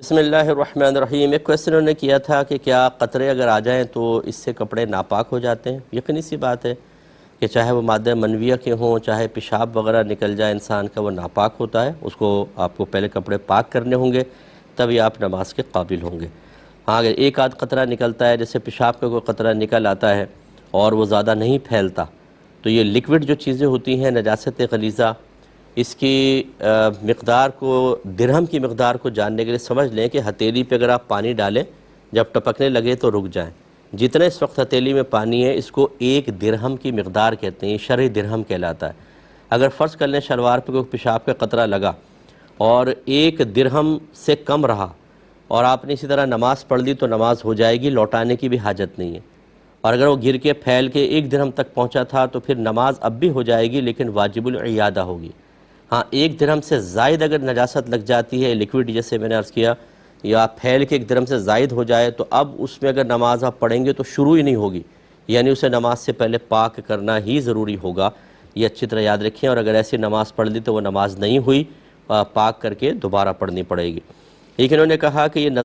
बसमीम एक क्वेश्चन उन्होंने किया था कि क्या कतरे अगर आ जाएँ तो इससे कपड़े नापाक हो जाते हैं यकीन सी बात है कि चाहे वो मादे मनविया के हों चाहे पेशाब वगैरह निकल जाए इंसान का वो नापाक होता है उसको आपको पहले कपड़े पाक करने होंगे तभी आप नमाज के काबिल होंगे हाँ अगर एक आध कतरा निकलता है जैसे पेशाब का कोई कतरा निकल आता है और वो ज़्यादा नहीं फैलता तो ये लिक्विड जो चीज़ें होती हैं नजास्त गलीज़ा इसकी मकदार को दिरहम की मकदार को जानने के लिए समझ लें कि हथेली पर अगर आप पानी डालें जब टपकने लगे तो रुक जाएँ जितना इस वक्त हथेली में पानी है इसको एक दिरहम की मकदार कहते हैं शर दिरहम कहलाता है अगर फ़र्ज़ कर लें शलवार पर कोई पेशाब का कतरा लगा और एक दिरहम से कम रहा और आपने इसी तरह नमाज़ पढ़ ली तो नमाज़ हो जाएगी लौटाने की भी हाजत नहीं है और अगर वो गिर के फैल के एक दिरहम तक पहुंचा था तो फिर नमाज अब भी हो जाएगी लेकिन वाजिबुल वाजिबुलदा होगी हाँ एक धर्म से जायद अगर नजास्त लग जाती है लिक्विड जैसे मैंने अर्ज़ किया या फैल के एक धर्म से जायद हो जाए तो अब उसमें अगर नमाज आप पढ़ेंगे तो शुरू ही नहीं होगी यानी उसे नमाज से पहले पाक करना ही ज़रूरी होगा ये अच्छी तरह याद रखें और अगर ऐसी नमाज़ पढ़ ली तो वह नमाज नहीं हुई पाक करके दोबारा पढ़नी पड़ेगी लेकिन उन्होंने कहा कि ये